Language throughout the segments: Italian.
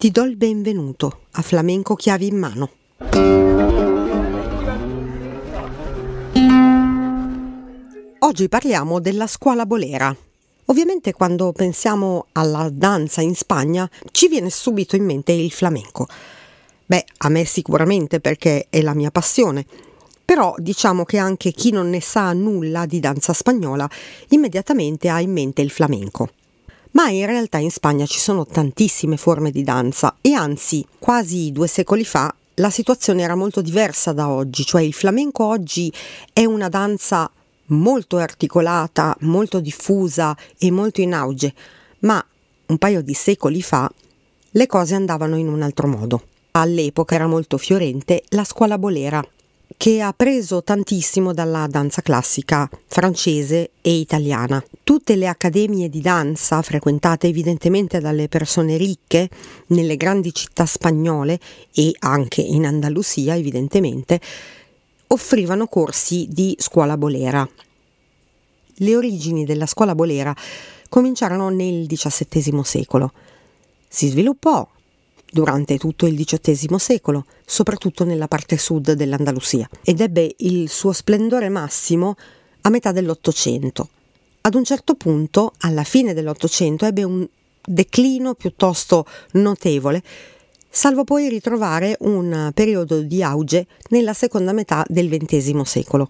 Ti do il benvenuto a Flamenco Chiavi in Mano. Oggi parliamo della scuola bolera. Ovviamente quando pensiamo alla danza in Spagna ci viene subito in mente il flamenco. Beh, a me sicuramente perché è la mia passione, però diciamo che anche chi non ne sa nulla di danza spagnola immediatamente ha in mente il flamenco ma in realtà in Spagna ci sono tantissime forme di danza e anzi quasi due secoli fa la situazione era molto diversa da oggi, cioè il flamenco oggi è una danza molto articolata, molto diffusa e molto in auge, ma un paio di secoli fa le cose andavano in un altro modo. All'epoca era molto fiorente la scuola bolera, che ha preso tantissimo dalla danza classica francese e italiana. Tutte le accademie di danza frequentate evidentemente dalle persone ricche nelle grandi città spagnole e anche in Andalusia evidentemente offrivano corsi di scuola bolera. Le origini della scuola bolera cominciarono nel XVII secolo. Si sviluppò durante tutto il XVIII secolo, soprattutto nella parte sud dell'Andalusia, ed ebbe il suo splendore massimo a metà dell'Ottocento. Ad un certo punto, alla fine dell'Ottocento, ebbe un declino piuttosto notevole, salvo poi ritrovare un periodo di auge nella seconda metà del XX secolo.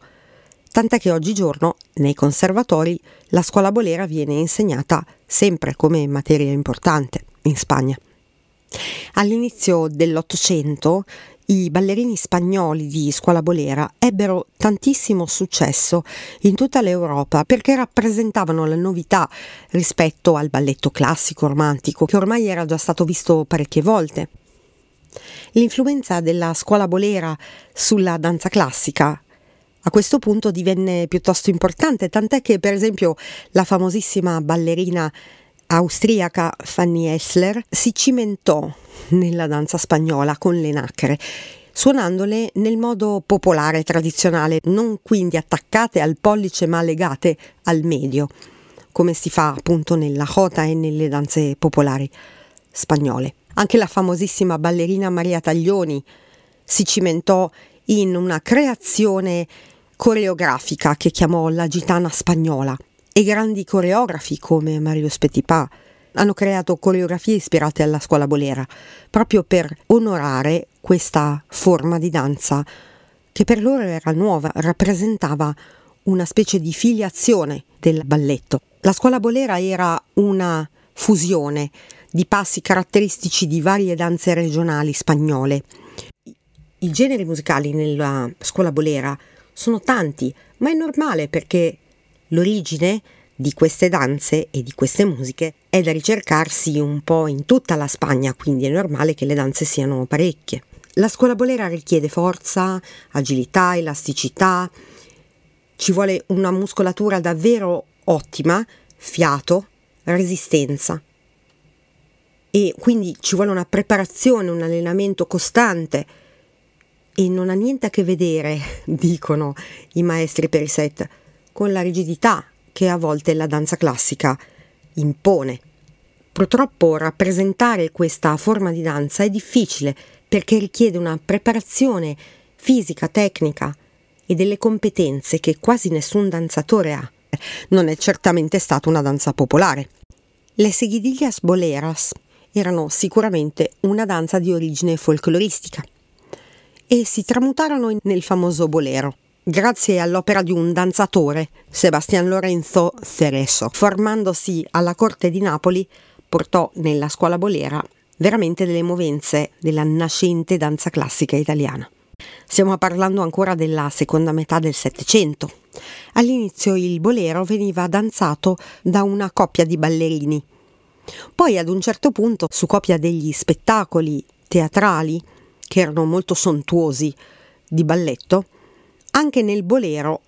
Tant'è che oggigiorno nei conservatori la scuola bolera viene insegnata sempre come materia importante in Spagna. All'inizio dell'Ottocento i ballerini spagnoli di Scuola Bolera ebbero tantissimo successo in tutta l'Europa perché rappresentavano la novità rispetto al balletto classico romantico che ormai era già stato visto parecchie volte. L'influenza della Scuola Bolera sulla danza classica a questo punto divenne piuttosto importante, tant'è che per esempio la famosissima ballerina austriaca Fanny Essler si cimentò nella danza spagnola con le nacchere suonandole nel modo popolare tradizionale, non quindi attaccate al pollice ma legate al medio, come si fa appunto nella jota e nelle danze popolari spagnole. Anche la famosissima ballerina Maria Taglioni si cimentò in una creazione coreografica che chiamò la gitana spagnola e grandi coreografi come Mario Spetipà hanno creato coreografie ispirate alla scuola bolera, proprio per onorare questa forma di danza che per loro era nuova, rappresentava una specie di filiazione del balletto. La scuola bolera era una fusione di passi caratteristici di varie danze regionali spagnole. I generi musicali nella scuola bolera sono tanti, ma è normale perché L'origine di queste danze e di queste musiche è da ricercarsi un po' in tutta la Spagna, quindi è normale che le danze siano parecchie. La scuola bolera richiede forza, agilità, elasticità, ci vuole una muscolatura davvero ottima, fiato, resistenza. E quindi ci vuole una preparazione, un allenamento costante e non ha niente a che vedere, dicono i maestri per i set, con la rigidità che a volte la danza classica impone. Purtroppo rappresentare questa forma di danza è difficile perché richiede una preparazione fisica, tecnica e delle competenze che quasi nessun danzatore ha. Non è certamente stata una danza popolare. Le seguidillas boleras erano sicuramente una danza di origine folcloristica e si tramutarono nel famoso bolero grazie all'opera di un danzatore, Sebastian Lorenzo Cereso. Formandosi alla corte di Napoli, portò nella scuola bolera veramente delle movenze della nascente danza classica italiana. Stiamo parlando ancora della seconda metà del Settecento. All'inizio il bolero veniva danzato da una coppia di ballerini. Poi ad un certo punto, su copia degli spettacoli teatrali, che erano molto sontuosi, di balletto, anche nel bolero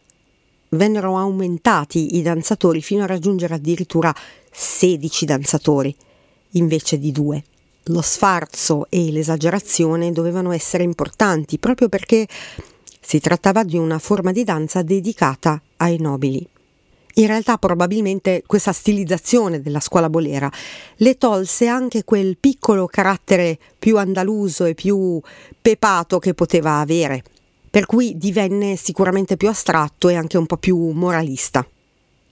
vennero aumentati i danzatori fino a raggiungere addirittura 16 danzatori invece di due. Lo sfarzo e l'esagerazione dovevano essere importanti proprio perché si trattava di una forma di danza dedicata ai nobili. In realtà probabilmente questa stilizzazione della scuola bolera le tolse anche quel piccolo carattere più andaluso e più pepato che poteva avere per cui divenne sicuramente più astratto e anche un po' più moralista.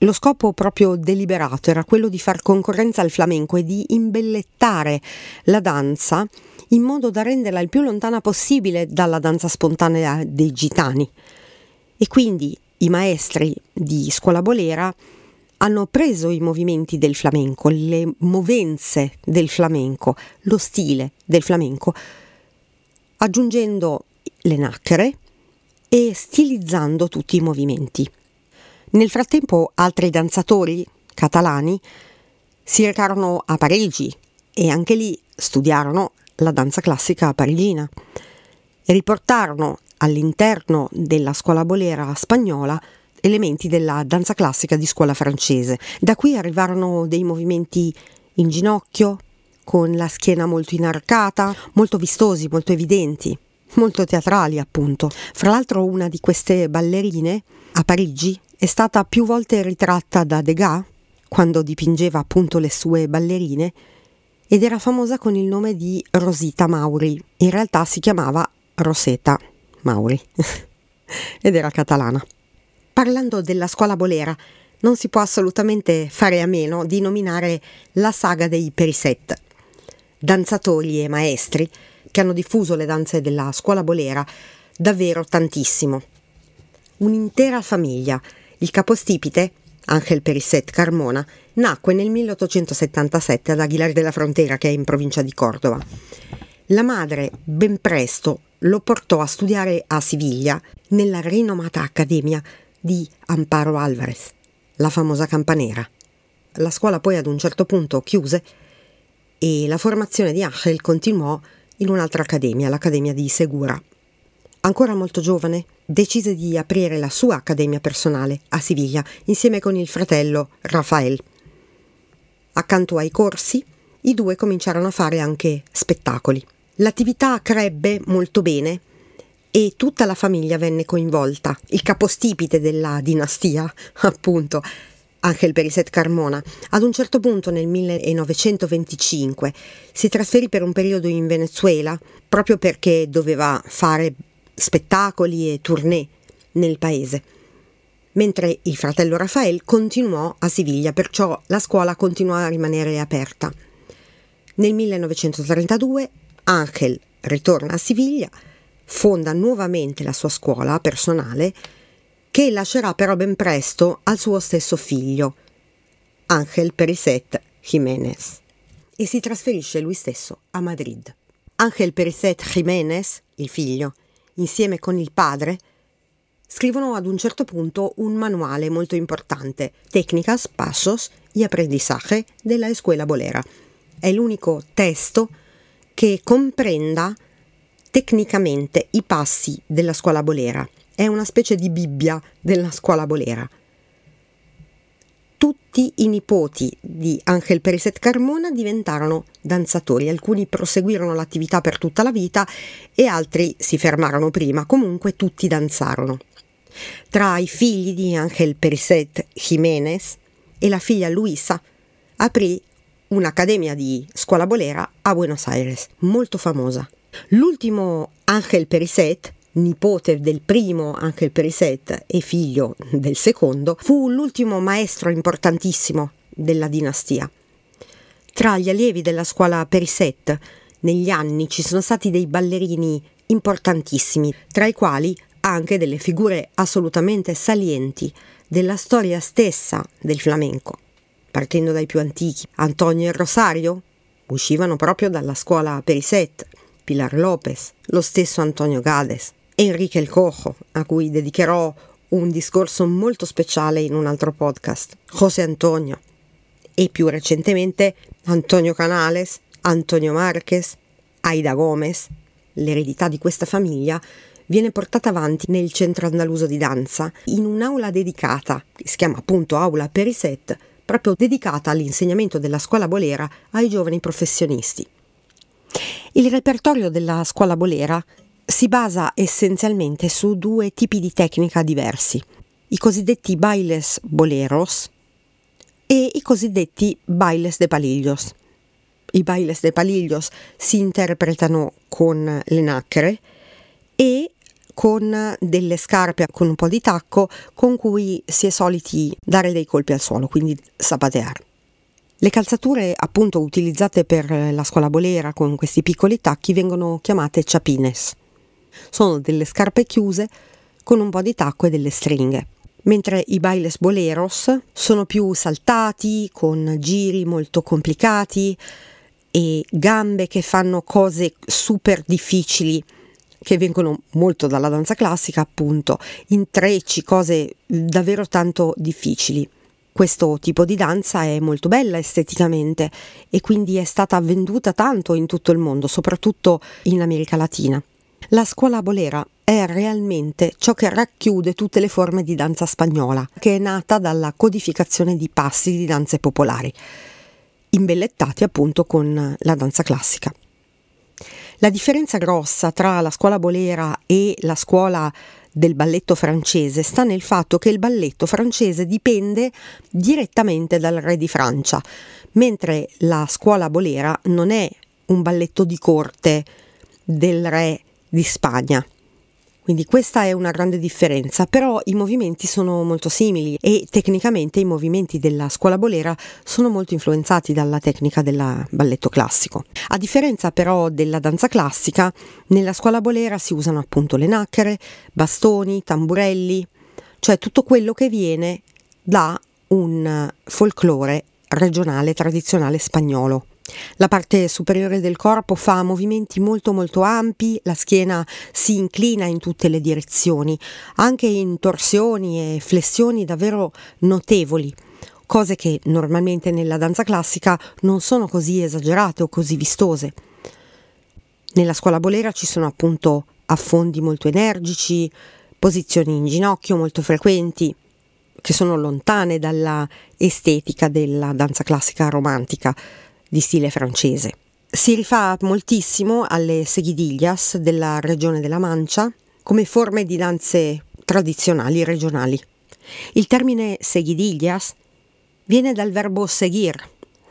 Lo scopo proprio deliberato era quello di far concorrenza al flamenco e di imbellettare la danza in modo da renderla il più lontana possibile dalla danza spontanea dei gitani. E quindi i maestri di scuola bolera hanno preso i movimenti del flamenco, le movenze del flamenco, lo stile del flamenco, aggiungendo le nacchere e stilizzando tutti i movimenti. Nel frattempo altri danzatori catalani si recarono a Parigi e anche lì studiarono la danza classica parigina. Riportarono all'interno della scuola bolera spagnola elementi della danza classica di scuola francese. Da qui arrivarono dei movimenti in ginocchio, con la schiena molto inarcata, molto vistosi, molto evidenti molto teatrali appunto. Fra l'altro una di queste ballerine a Parigi è stata più volte ritratta da Degas quando dipingeva appunto le sue ballerine ed era famosa con il nome di Rosita Mauri. In realtà si chiamava Rosetta Mauri ed era catalana. Parlando della scuola bolera, non si può assolutamente fare a meno di nominare la saga dei Periset, danzatori e maestri che hanno diffuso le danze della scuola bolera davvero tantissimo. Un'intera famiglia. Il capostipite, Angel Perisset Carmona, nacque nel 1877 ad Aguilar della Frontera, che è in provincia di Cordova. La madre, ben presto, lo portò a studiare a Siviglia nella rinomata accademia di Amparo Alvarez, la famosa campanera. La scuola poi ad un certo punto chiuse e la formazione di Angel continuò in un'altra accademia, l'Accademia di Segura. Ancora molto giovane, decise di aprire la sua accademia personale a Siviglia insieme con il fratello Rafael. Accanto ai corsi, i due cominciarono a fare anche spettacoli. L'attività crebbe molto bene e tutta la famiglia venne coinvolta. Il capostipite della dinastia, appunto, Angel Beriset Carmona, ad un certo punto nel 1925 si trasferì per un periodo in Venezuela proprio perché doveva fare spettacoli e tournée nel paese. Mentre il fratello Rafael continuò a Siviglia, perciò la scuola continuò a rimanere aperta. Nel 1932 Angel ritorna a Siviglia, fonda nuovamente la sua scuola personale che lascerà però ben presto al suo stesso figlio, Ángel Periset Jiménez, e si trasferisce lui stesso a Madrid. Ángel Periset Jiménez, il figlio, insieme con il padre, scrivono ad un certo punto un manuale molto importante, Tecnicas, Passos y Aprendizaje della Escuela Bolera. È l'unico testo che comprenda tecnicamente i passi della scuola Bolera è una specie di Bibbia della scuola bolera. Tutti i nipoti di Angel Periset Carmona diventarono danzatori, alcuni proseguirono l'attività per tutta la vita e altri si fermarono prima, comunque tutti danzarono. Tra i figli di Angel Periset Jiménez e la figlia Luisa aprì un'accademia di scuola bolera a Buenos Aires, molto famosa. L'ultimo Angel Periset nipote del primo anche il Periset e figlio del secondo, fu l'ultimo maestro importantissimo della dinastia. Tra gli allievi della scuola Periset negli anni ci sono stati dei ballerini importantissimi, tra i quali anche delle figure assolutamente salienti della storia stessa del flamenco. Partendo dai più antichi, Antonio e Rosario uscivano proprio dalla scuola Periset, Pilar Lopez, lo stesso Antonio Gades. Enrique El Cojo, a cui dedicherò un discorso molto speciale in un altro podcast, José Antonio e più recentemente Antonio Canales, Antonio Marquez, Aida Gomez. L'eredità di questa famiglia viene portata avanti nel centro andaluso di danza, in un'aula dedicata, che si chiama appunto Aula Periset, proprio dedicata all'insegnamento della scuola bolera ai giovani professionisti. Il repertorio della scuola bolera si basa essenzialmente su due tipi di tecnica diversi, i cosiddetti bailes boleros e i cosiddetti bailes de palillos. I bailes de palillos si interpretano con le nacchere e con delle scarpe con un po' di tacco con cui si è soliti dare dei colpi al suolo, quindi sabateare. Le calzature appunto utilizzate per la scuola bolera con questi piccoli tacchi vengono chiamate chapines sono delle scarpe chiuse con un po' di tacco e delle stringhe. Mentre i bailes boleros sono più saltati, con giri molto complicati e gambe che fanno cose super difficili che vengono molto dalla danza classica, appunto, intrecci, cose davvero tanto difficili. Questo tipo di danza è molto bella esteticamente e quindi è stata venduta tanto in tutto il mondo, soprattutto in America Latina. La scuola bolera è realmente ciò che racchiude tutte le forme di danza spagnola, che è nata dalla codificazione di passi di danze popolari, imbellettati appunto con la danza classica. La differenza grossa tra la scuola bolera e la scuola del balletto francese sta nel fatto che il balletto francese dipende direttamente dal re di Francia, mentre la scuola bolera non è un balletto di corte del re di Spagna. Quindi questa è una grande differenza, però i movimenti sono molto simili e tecnicamente i movimenti della scuola bolera sono molto influenzati dalla tecnica del balletto classico. A differenza però della danza classica, nella scuola bolera si usano appunto le nacchere, bastoni, tamburelli, cioè tutto quello che viene da un folklore regionale tradizionale spagnolo. La parte superiore del corpo fa movimenti molto molto ampi, la schiena si inclina in tutte le direzioni, anche in torsioni e flessioni davvero notevoli, cose che normalmente nella danza classica non sono così esagerate o così vistose. Nella scuola bolera ci sono appunto affondi molto energici, posizioni in ginocchio molto frequenti, che sono lontane dalla estetica della danza classica romantica di stile francese. Si rifà moltissimo alle seguidillas della regione della Mancia come forme di danze tradizionali regionali. Il termine seguidillas viene dal verbo seguir,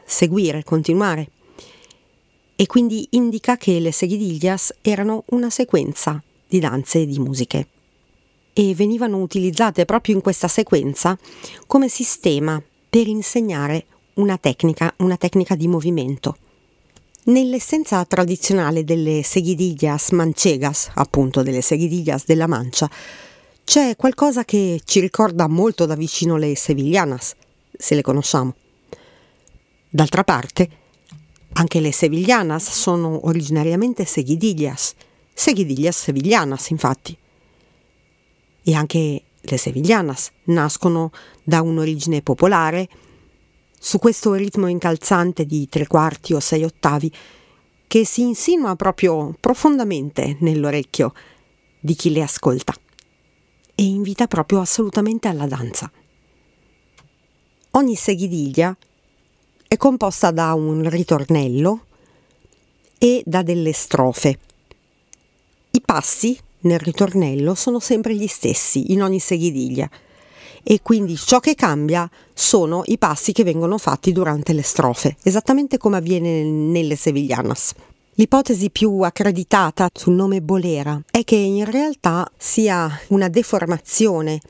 seguire, continuare, e quindi indica che le seguidillas erano una sequenza di danze e di musiche e venivano utilizzate proprio in questa sequenza come sistema per insegnare una tecnica, una tecnica di movimento. Nell'essenza tradizionale delle seguidillas manchegas, appunto delle seguidillas della Mancia, c'è qualcosa che ci ricorda molto da vicino le sevillanas, se le conosciamo. D'altra parte, anche le sevillanas sono originariamente seguidillas, seguidillas sevillanas, infatti. E anche le sevillanas nascono da un'origine popolare, su questo ritmo incalzante di tre quarti o sei ottavi che si insinua proprio profondamente nell'orecchio di chi le ascolta e invita proprio assolutamente alla danza. Ogni seghidiglia è composta da un ritornello e da delle strofe. I passi nel ritornello sono sempre gli stessi in ogni seghidiglia e quindi ciò che cambia sono i passi che vengono fatti durante le strofe, esattamente come avviene nelle sevillanas. L'ipotesi più accreditata sul nome Bolera è che in realtà sia una deformazione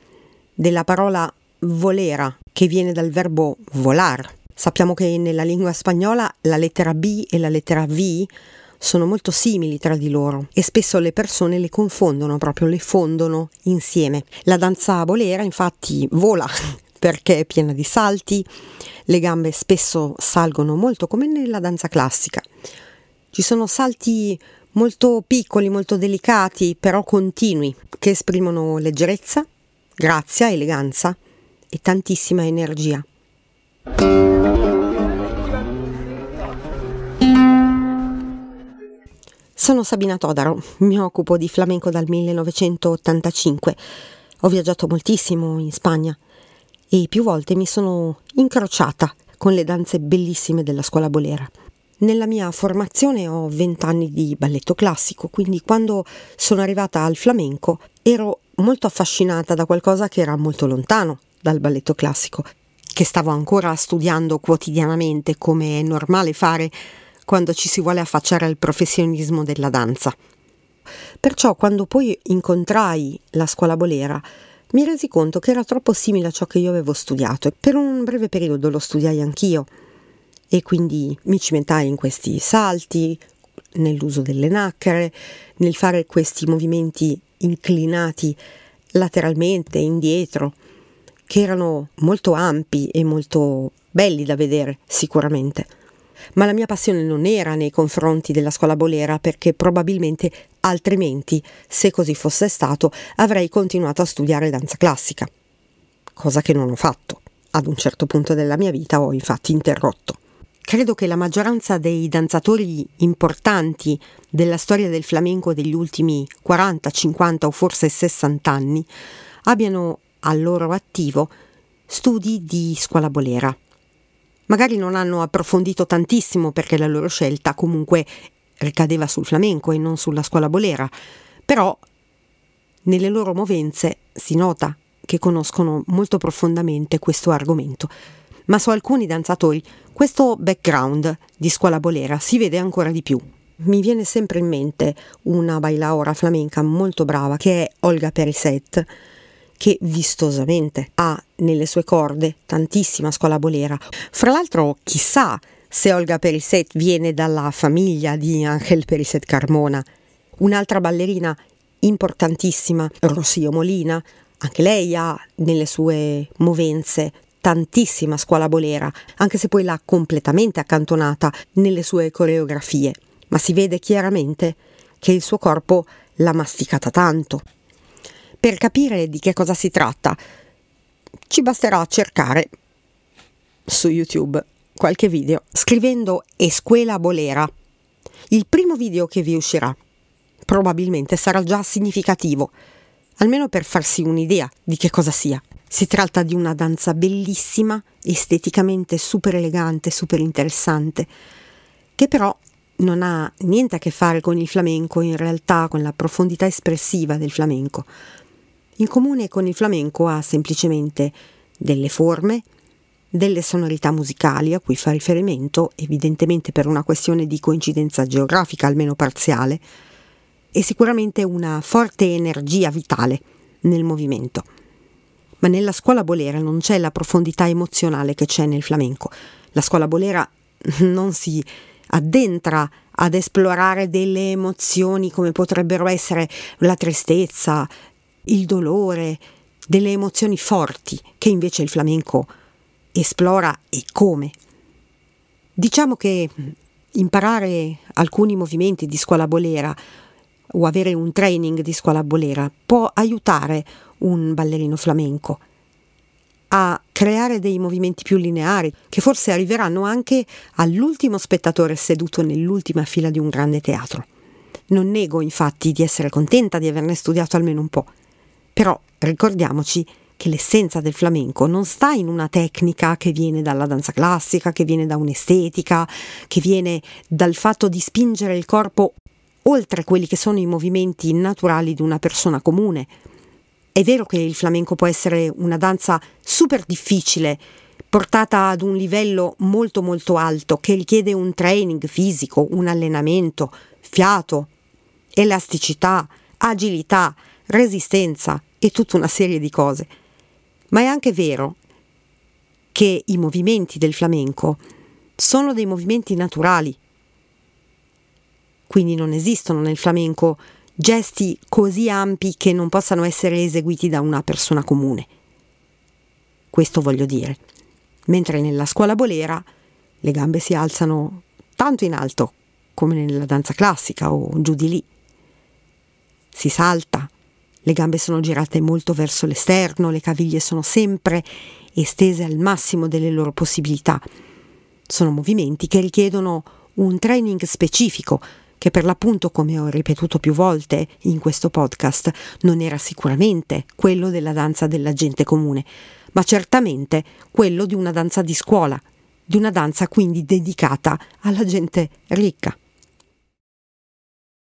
della parola volera, che viene dal verbo volar. Sappiamo che nella lingua spagnola la lettera B e la lettera V sono molto simili tra di loro e spesso le persone le confondono, proprio le fondono insieme. La danza bolera infatti vola perché è piena di salti, le gambe spesso salgono molto come nella danza classica. Ci sono salti molto piccoli, molto delicati, però continui, che esprimono leggerezza, grazia, eleganza e tantissima energia. Sono Sabina Todaro, mi occupo di flamenco dal 1985. Ho viaggiato moltissimo in Spagna e più volte mi sono incrociata con le danze bellissime della scuola bolera. Nella mia formazione ho 20 anni di balletto classico, quindi quando sono arrivata al flamenco ero molto affascinata da qualcosa che era molto lontano dal balletto classico, che stavo ancora studiando quotidianamente come è normale fare quando ci si vuole affacciare al professionismo della danza. Perciò quando poi incontrai la scuola bolera, mi resi conto che era troppo simile a ciò che io avevo studiato e per un breve periodo lo studiai anch'io e quindi mi cimentai in questi salti, nell'uso delle nacchere, nel fare questi movimenti inclinati lateralmente, indietro, che erano molto ampi e molto belli da vedere sicuramente ma la mia passione non era nei confronti della scuola bolera perché probabilmente altrimenti, se così fosse stato, avrei continuato a studiare danza classica, cosa che non ho fatto. Ad un certo punto della mia vita ho infatti interrotto. Credo che la maggioranza dei danzatori importanti della storia del flamenco degli ultimi 40, 50 o forse 60 anni abbiano al loro attivo studi di scuola bolera magari non hanno approfondito tantissimo perché la loro scelta comunque ricadeva sul flamenco e non sulla scuola bolera, però nelle loro movenze si nota che conoscono molto profondamente questo argomento. Ma su alcuni danzatori questo background di scuola bolera si vede ancora di più. Mi viene sempre in mente una bailaora flamenca molto brava che è Olga Periset, che vistosamente ha nelle sue corde tantissima scuola bolera. Fra l'altro, chissà se Olga Periset viene dalla famiglia di Angel Periset Carmona, un'altra ballerina importantissima, Rossio Molina, anche lei ha nelle sue movenze tantissima scuola bolera, anche se poi l'ha completamente accantonata nelle sue coreografie, ma si vede chiaramente che il suo corpo l'ha masticata tanto. Per capire di che cosa si tratta, ci basterà cercare su YouTube qualche video scrivendo Escuela Bolera. Il primo video che vi uscirà probabilmente sarà già significativo, almeno per farsi un'idea di che cosa sia. Si tratta di una danza bellissima, esteticamente super elegante, super interessante, che però non ha niente a che fare con il flamenco, in realtà con la profondità espressiva del flamenco, in comune con il flamenco ha semplicemente delle forme, delle sonorità musicali a cui fa riferimento, evidentemente per una questione di coincidenza geografica almeno parziale, e sicuramente una forte energia vitale nel movimento. Ma nella scuola bolera non c'è la profondità emozionale che c'è nel flamenco. La scuola bolera non si addentra ad esplorare delle emozioni come potrebbero essere la tristezza, il dolore, delle emozioni forti che invece il flamenco esplora e come. Diciamo che mm, imparare alcuni movimenti di scuola bolera o avere un training di scuola bolera può aiutare un ballerino flamenco a creare dei movimenti più lineari che forse arriveranno anche all'ultimo spettatore seduto nell'ultima fila di un grande teatro. Non nego infatti di essere contenta di averne studiato almeno un po', però ricordiamoci che l'essenza del flamenco non sta in una tecnica che viene dalla danza classica, che viene da un'estetica, che viene dal fatto di spingere il corpo oltre quelli che sono i movimenti naturali di una persona comune. È vero che il flamenco può essere una danza super difficile, portata ad un livello molto molto alto, che richiede un training fisico, un allenamento, fiato, elasticità, agilità, resistenza, e tutta una serie di cose. Ma è anche vero che i movimenti del flamenco sono dei movimenti naturali. Quindi non esistono nel flamenco gesti così ampi che non possano essere eseguiti da una persona comune. Questo voglio dire. Mentre nella scuola bolera le gambe si alzano tanto in alto come nella danza classica o giù di lì. Si salta, le gambe sono girate molto verso l'esterno, le caviglie sono sempre estese al massimo delle loro possibilità. Sono movimenti che richiedono un training specifico, che per l'appunto, come ho ripetuto più volte in questo podcast, non era sicuramente quello della danza della gente comune, ma certamente quello di una danza di scuola, di una danza quindi dedicata alla gente ricca.